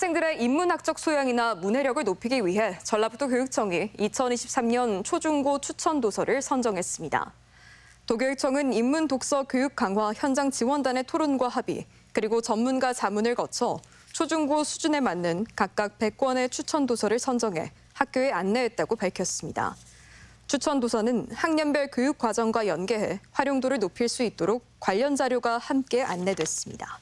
학생들의 인문학적 소양이나 문해력을 높이기 위해 전라북도 교육청이 2023년 초중고 추천 도서를 선정했습니다. 도교육청은 인문 독서 교육 강화 현장 지원단의 토론과 합의, 그리고 전문가 자문을 거쳐 초중고 수준에 맞는 각각 100권의 추천 도서를 선정해 학교에 안내했다고 밝혔습니다. 추천 도서는 학년별 교육 과정과 연계해 활용도를 높일 수 있도록 관련 자료가 함께 안내됐습니다.